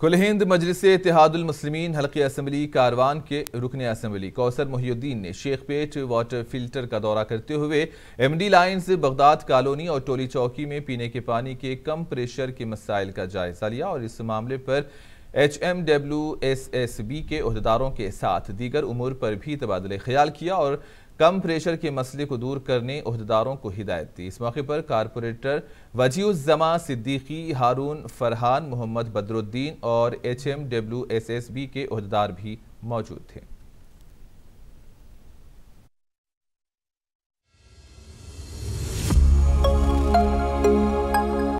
कुल हिंद मजलिस इतिहादुलमसलमिन हल्के असम्बली कारवान के रुकन असम्बली कौसर मुहिउद्दीन ने शेख पेट वाटर फिल्टर का दौरा करते हुए M D lines Baghdad colony और टोली चौकी में पीने के पानी के कम प्रेशर के मसाइल का जायजा लिया और इस मामले पर H M W S S B के अहदेदारों के साथ दीगर उमूर पर भी तबादले ख्याल किया और कम प्रेशर के मसले को दूर करने अहदेदारों को हिदायत दी इस मौके पर कारपोरेटर वजीज़मा सिद्दीकी हारून फरहान मोहम्मद बदरुद्दीन और H M W S S B के अहदेदार भी मौजूद थे